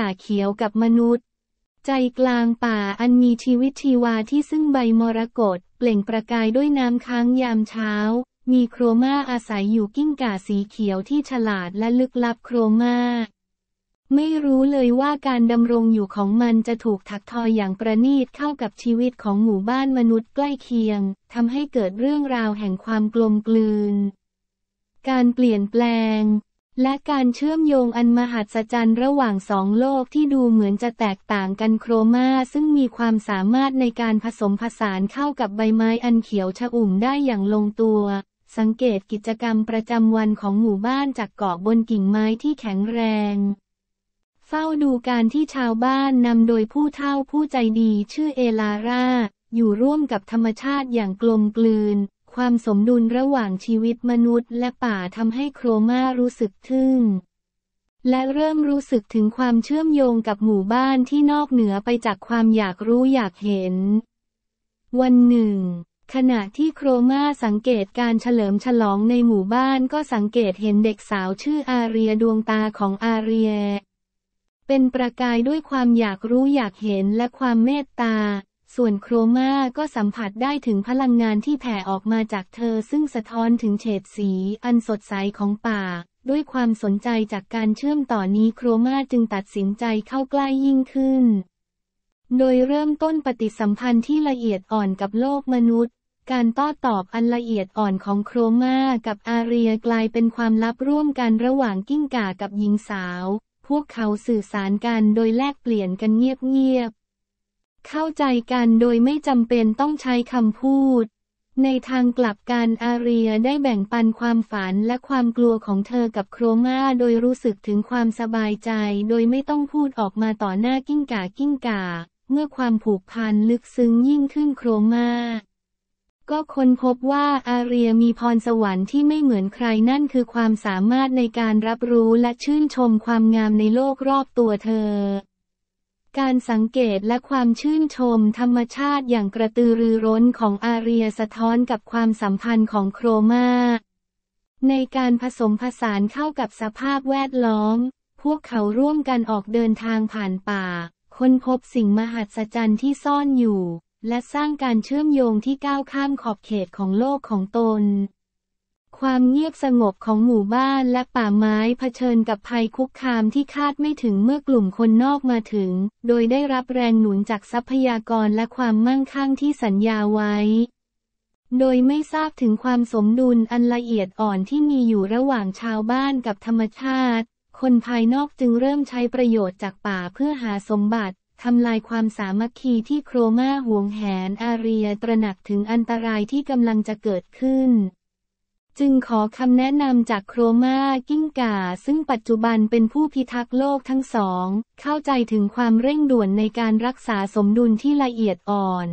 ป่าเขียวกับมนุษย์ ใจกลางป่าอันมีชีวิตชีวาที่ซึ่งใบมรกตเปล่งประกายด้วยน้ำค้างยามเช้า มีโครมาอาศัยอยู่กิ้งก่าสีเขียวที่ฉลาดและลึกลับโครมาไม่รู้เลยว่าการดำรงอยู่ของมันจะถูกถักทออย่างประณีตเข้ากับชีวิตของหมู่บ้านมนุษย์ใกล้เคียงทำให้เกิดเรื่องราวแห่งความกลมกลืนการเปลี่ยนแปลงและการเชื่อมโยงอันมหัศจรรย์ระหว่างสองโลกที่ดูเหมือนจะแตกต่างกันโครมาซึ่งมีความสามารถในการผสมผสานเข้ากับใบไม้อันเขียวชอุ่มได้อย่างลงตัว สังเกตกิจกรรมประจำวันของหมู่บ้านจากเกาะบนกิ่งไม้ที่แข็งแรง เฝ้าดูการที่ชาวบ้านนำโดยผู้เฒ่าผู้ใจดีชื่อเอลาร่า อยู่ร่วมกับธรรมชาติอย่างกลมกลืนความสมดุลระหว่างชีวิตมนุษย์และป่าทำให้โครมารู้สึกทึ่ง และเริ่มรู้สึกถึงความเชื่อมโยงกับหมู่บ้านที่นอกเหนือไปจากความอยากรู้อยากเห็น วันหนึ่ง ขณะที่โครมาสังเกตการเฉลิมฉลองในหมู่บ้านก็สังเกตเห็นเด็กสาวชื่ออาเรียดวงตาของอาเรียเป็นประกายด้วยความอยากรู้อยากเห็นและความเมตตาส่วนโครมาก็สัมผัสได้ถึงพลังงานที่แผ่ออกมาจากเธอซึ่งสะท้อนถึงเฉดสี อันสดใสของป่าด้วยความสนใจจากการเชื่อมต่อนี้โครมาจึงตัดสินใจเข้าใกล้ยิ่งขึ้น โดยเริ่มต้นปฏิสัมพันธ์ที่ละเอียดอ่อนกับโลกมนุษย์ การต้อตอบอันละเอียดอ่อนของโครมากับอาเรียกลายเป็นความลับร่วมกันระหว่างกิ้งก่ากับหญิงสาว พวกเขาสื่อสารกันโดยแลกเปลี่ยนกันเงียบเข้าใจกันโดยไม่จำเป็นต้องใช้คำพูด ในทางกลับกันอาเรียได้แบ่งปันความฝันและความกลัวของเธอกับโครมาโดยรู้สึกถึงความสบายใจโดยไม่ต้องพูดออกมาต่อหน้ากิ้งก่ากิ้งก่าเมื่อความผูกพันลึกซึ้งยิ่งขึ้นโครมา ก็ค้นพบว่าอาเรียมีพรสวรรค์ที่ไม่เหมือนใครนั่นคือความสามารถในการรับรู้และชื่นชมความงามในโลกรอบตัวเธอการสังเกตและความชื่นชมธรรมชาติอย่างกระตือรือร้นของอาเรียสะท้อนกับความสัมพันธ์ของโครมา ในการผสมผสานเข้ากับสภาพแวดล้อมพวกเขาร่วมกันออกเดินทางผ่านป่าค้นพบสิ่งมหัศจรรย์ที่ซ่อนอยู่ และสร้างการเชื่อมโยงที่ก้าวข้ามขอบเขตของโลกของตนความเงียบสงบของหมู่บ้านและป่าไม้เผชิญกับภัยคุกคามที่คาดไม่ถึงเมื่อกลุ่มคนนอกมาถึง โดยได้รับแรงหนุนจากทรัพยากรและความมั่งคั่งที่สัญญาไว้ โดยไม่ทราบถึงความสมดุลอันละเอียดอ่อนที่มีอยู่ระหว่างชาวบ้านกับธรรมชาติ คนภายนอกจึงเริ่มใช้ประโยชน์จากป่าเพื่อหาสมบัติทำลายความสามัคคีที่โครมาห่วงแหน อาเรียตระหนักถึงอันตรายที่กำลังจะเกิดขึ้นจึงขอคำแนะนำจากโครมากิ้งก่าซึ่งปัจจุบันเป็นผู้พิทักษ์โลกทั้งสอง เข้าใจถึงความเร่งด่วนในการรักษาสมดุลที่ละเอียดอ่อน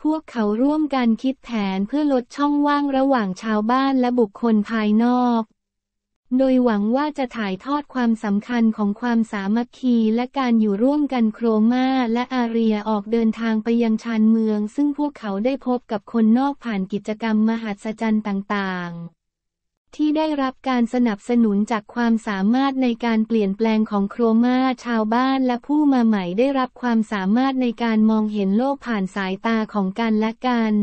พวกเขาร่วมกันคิดแผนเพื่อลดช่องว่างระหว่างชาวบ้านและบุคคลภายนอกโดยหวังว่าจะถ่ายทอดความสำคัญของความสามัคคี และการอยู่ร่วมกันโครมา และอาเรียออกเดินทางไปยังชานเมือง ซึ่งพวกเขาได้พบกับคนนอกผ่านกิจกรรม มหัศจรรย์ต่าง ๆ ที่ได้รับการสนับสนุนจากความสามารถในการเปลี่ยนแปลงของโครมา ชาวบ้านและผู้มาใหม่ได้รับความสามารถในการมองเห็นโลกผ่านสายตาของกันและกัน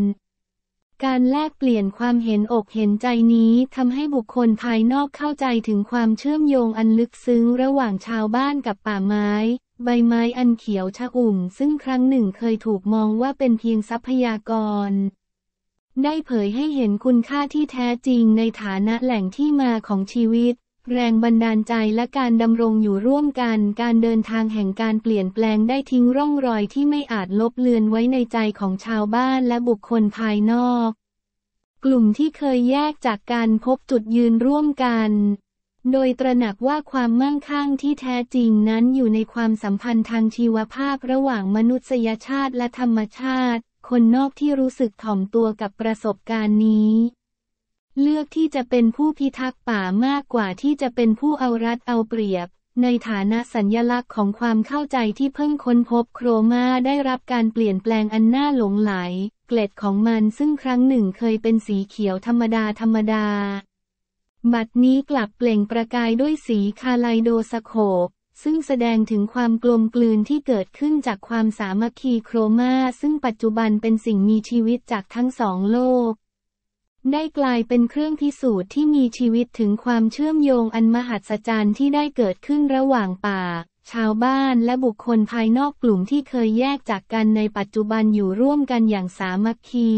การแลกเปลี่ยนความเห็นอกเห็นใจนี้ทำให้บุคคลภายนอกเข้าใจถึงความเชื่อมโยงอันลึกซึ้งระหว่างชาวบ้านกับป่าไม้ ใบไม้อันเขียวชะอุ่มซึ่งครั้งหนึ่งเคยถูกมองว่าเป็นเพียงทรัพยากร ได้เผยให้เห็นคุณค่าที่แท้จริงในฐานะแหล่งที่มาของชีวิตแรงบันดาลใจและการดำรงอยู่ร่วมกัน การเดินทางแห่งการเปลี่ยนแปลงได้ทิ้งร่องรอยที่ไม่อาจลบเลือนไว้ในใจของชาวบ้านและบุคคลภายนอก กลุ่มที่เคยแยกจากการพบจุดยืนร่วมกัน โดยตระหนักว่าความมั่งคั่งที่แท้จริงนั้นอยู่ในความสัมพันธ์ทางชีวภาพระหว่างมนุษยชาติและธรรมชาติ คนนอกที่รู้สึกถ่อมตัวกับประสบการณ์นี้เลือกที่จะเป็นผู้พิทักษ์ป่ามากกว่าที่จะเป็นผู้เอารัดเอาเปรียบ ในฐานะสัญญลักษณ์ของความเข้าใจที่เพิ่งค้นพบโครมาได้รับการเปลี่ยนแปลงอันน่าหลงไหล เกล็ดของมันซึ่งครั้งหนึ่งเคยเป็นสีเขียวธรรมดาธรรมดา บัดนี้กลับเปล่งประกายด้วยสีคาไลโดสโคบซึ่งแสดงถึงความกลมกลืนที่เกิดขึ้นจากความสามัคคีโครมาซึ่งปัจจุบันเป็นสิ่งมีชีวิตจากทั้งสองโลกได้กลายเป็นเครื่องพิสูจน์ที่มีชีวิตถึงความเชื่อมโยงอันมหัศจรรย์ที่ได้เกิดขึ้นระหว่างป่า ชาวบ้าน และบุคคลภายนอกกลุ่มที่เคยแยกจากกันในปัจจุบันอยู่ร่วมกันอย่างสามัคคี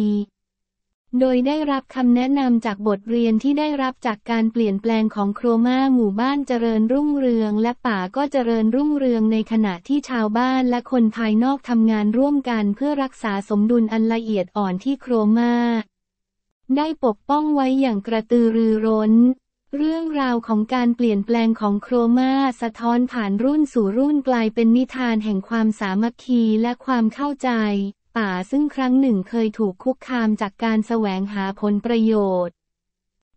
โดยได้รับคำแนะนำจากบทเรียนที่ได้รับจากการเปลี่ยนแปลงของโครมาหมู่บ้านเจริญรุ่งเรือง และป่าก็เจริญรุ่งเรืองในขณะที่ชาวบ้าน และคนภายนอกทำงานร่วมกันเพื่อรักษาสมดุลอันละเอียดอ่อนที่โครมาได้ปกป้องไว้อย่างกระตือรือร้น เรื่องราวของการเปลี่ยนแปลงของโครมา สะท้อนผ่านรุ่นสู่รุ่นกลายเป็นนิทานแห่งความสามัคคีและความเข้าใจ ป่าซึ่งครั้งหนึ่งเคยถูกคุกคามจากการแสวงหาผลประโยชน์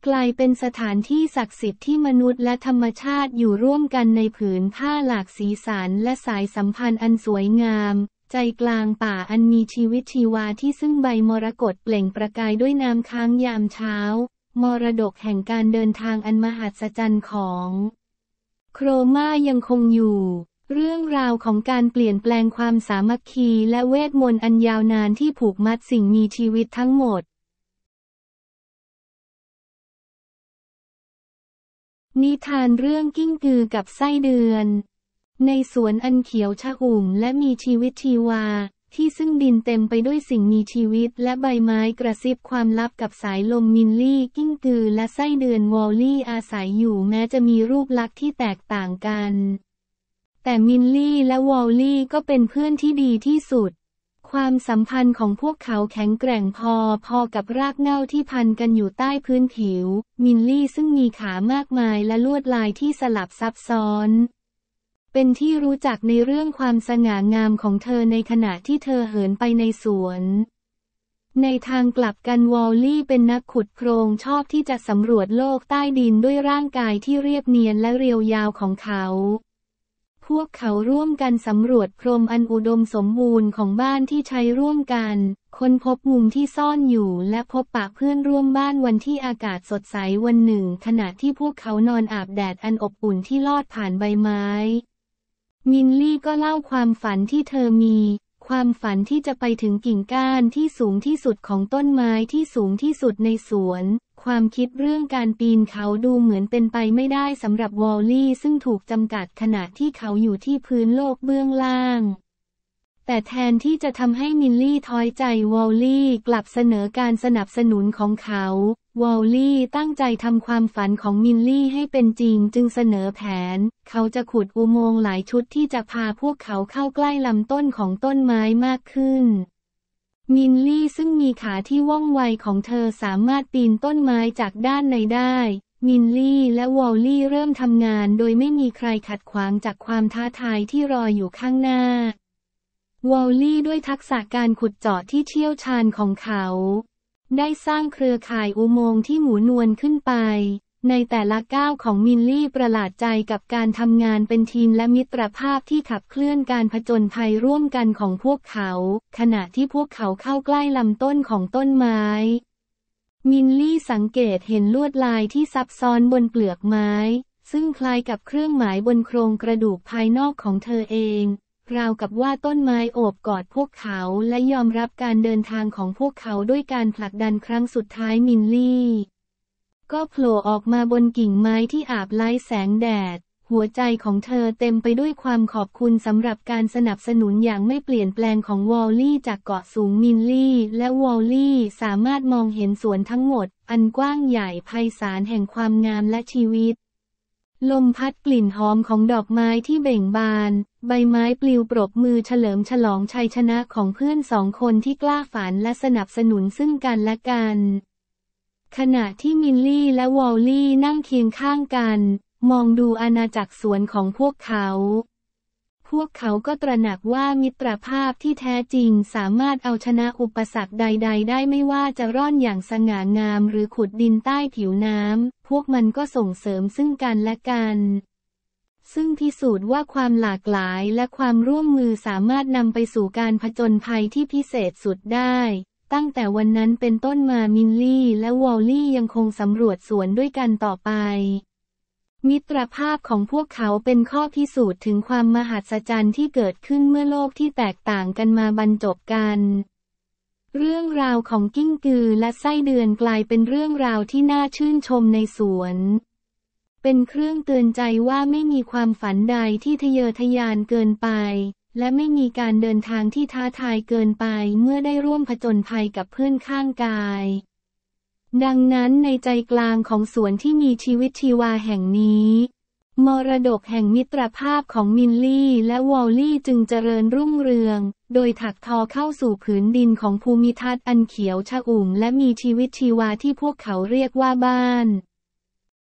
กลายเป็นสถานที่ศักดิ์สิทธิ์ที่มนุษย์และธรรมชาติอยู่ร่วมกันในผืนผ้าหลากสีสันและสายสัมพันธ์อันสวยงามใจกลางป่าอันมีชีวิตชีวาที่ซึ่งใบมรกตเปล่งประกายด้วยน้ำค้างยามเช้ามรดกแห่งการเดินทางอันมหัศจรรย์ของ โครมายังคงอยู่ เรื่องราวของการเปลี่ยนแปลงความสามัคคีและเวทมนต์อันยาวนานที่ผูกมัดสิ่งมีชีวิตทั้งหมด นิทานเรื่องกิ้งกือกับไส้เดือนในสวนอันเขียวชะอุ่มและมีชีวิตชีวา ที่ซึ่งดินเต็มไปด้วยสิ่งมีชีวิตและใบไม้กระซิบความลับกับสายลมมินลี่กิ้งกือและไส้เดือนวอลลี่อาศัยอยู่แม้จะมีรูปลักษณ์ที่แตกต่างกัน แต่มินลี่และวอลลี่ก็เป็นเพื่อนที่ดีที่สุด ความสัมพันธ์ของพวกเขาแข็งแกร่งพอพอกับรากเง่าที่พันกันอยู่ใต้พื้นผิว มินลี่ซึ่งมีขามากมายและลวดลายที่สลับซับซ้อนเป็นที่รู้จักในเรื่องความสง่างามของเธอในขณะที่เธอเหินไปในสวน ในทางกลับกันวอลลี่เป็นนักขุดโครงชอบที่จะสำรวจโลกใต้ดินด้วยร่างกายที่เรียบเนียนและเรียวยาวของเขา พวกเขาร่วมกันสำรวจพรมอันอุดมสมบูรณ์ของบ้านที่ใช้ร่วมกัน ค้นพบมุมที่ซ่อนอยู่ และพบปะเพื่อนร่วมบ้านวันที่อากาศสดใสวันหนึ่ง ขณะที่พวกเขานอนอาบแดดอันอบอุ่นที่ลอดผ่านใบไม้มินลี่ก็เล่าความฝันที่เธอมี ความฝันที่จะไปถึงกิ่งก้านที่สูงที่สุดของต้นไม้ที่สูงที่สุดในสวน ความคิดเรื่องการปีนเขาดูเหมือนเป็นไปไม่ได้สำหรับวอลลี่ซึ่งถูกจำกัดขณะที่เขาอยู่ที่พื้นโลกเบื้องล่าง แต่แทนที่จะทำให้มินลี่ท้อยใจวอลลี่กลับเสนอการสนับสนุนของเขาวอลลี่ตั้งใจทำความฝันของมินลี่ให้เป็นจริงจึงเสนอแผน เขาจะขุดอุโมงค์หลายชุดที่จะพาพวกเขาเข้าใกล้ลำต้นของต้นไม้มากขึ้น มินลี่ซึ่งมีขาที่ว่องไวของเธอสามารถปีนต้นไม้จากด้านในได้ มินลี่และวอลลี่เริ่มทำงานโดยไม่มีใครขัดขวางจากความท้าทายที่รออยู่ข้างหน้าวอลลี่ด้วยทักษะการขุดเจาะที่เชี่ยวชาญของเขาได้สร้างเครือข่ายอุโมงค์ที่หมุนวนขึ้นไป ในแต่ละก้าวของมินลี่ประหลาดใจกับการทำงานเป็นทีมและมิตรภาพที่ขับเคลื่อนการผจญภัยร่วมกันของพวกเขา ขณะที่พวกเขาเข้าใกล้ลำต้นของต้นไม้ มินลี่สังเกตเห็นลวดลายที่ซับซ้อนบนเปลือกไม้ ซึ่งคล้ายกับเครื่องหมายบนโครงกระดูกภายนอกของเธอเองราวกับว่าต้นไม้โอบกอดพวกเขาและยอมรับการเดินทางของพวกเขาด้วยการผลักดันครั้งสุดท้ายมินลี่ ก็โผล่ออกมาบนกิ่งไม้ที่อาบไล้แสงแดด หัวใจของเธอเต็มไปด้วยความขอบคุณสำหรับการสนับสนุนอย่างไม่เปลี่ยนแปลงของวอลลี่ จากเกาะสูงมินลี่ และวอลลี่สามารถมองเห็นสวนทั้งหมด อันกว้างใหญ่ไพศาลแห่งความงามและชีวิตลมพัดกลิ่นหอมของดอกไม้ที่เบ่งบาน ใบไม้ปลิวปรบมือเฉลิมฉลองชัยชนะของเพื่อนสองคนที่กล้าฝันและสนับสนุนซึ่งกันและกัน ขณะที่มินลี่และวอลลี่นั่งเคียงข้างกัน มองดูอาณาจักรสวนของพวกเขาพวกเขาก็ตระหนักว่ามิตรภาพที่แท้จริงสามารถเอาชนะอุปสรรคใด ๆ ได้ไม่ว่าจะร่อนอย่างสง่างามหรือขุดดินใต้ผิวน้ำพวกมันก็ส่งเสริมซึ่งกันและกัน ซึ่งพิสูจน์ว่าความหลากหลายและความร่วมมือสามารถนำไปสู่การผจญภัยที่พิเศษสุดได้ ตั้งแต่วันนั้นเป็นต้นมามินลี่ และวอลลี่ยังคงสำรวจสวนด้วยกันต่อไปมิตรภาพของพวกเขาเป็นข้อพิสูจน์ถึงความมหัศจรรย์ที่เกิดขึ้นเมื่อโลกที่แตกต่างกันมาบรรจบกัน เรื่องราวของกิ้งกือและไส้เดือนกลายเป็นเรื่องราวที่น่าชื่นชมในสวน เป็นเครื่องเตือนใจว่าไม่มีความฝันใดที่ทะเยอทะยานเกินไป และไม่มีการเดินทางที่ท้าทายเกินไปเมื่อได้ร่วมผจญภัยกับเพื่อนข้างกายดังนั้นในใจกลางของสวนที่มีชีวิตชีวาแห่งนี้ มรดกแห่งมิตรภาพของมินลี่และวอลลี่จึงเจริญรุ่งเรือง โดยถักทอเข้าสู่ผืนดินของภูมิทัศน์อันเขียวชอุ่มและมีชีวิตชีวาที่พวกเขาเรียกว่าบ้าน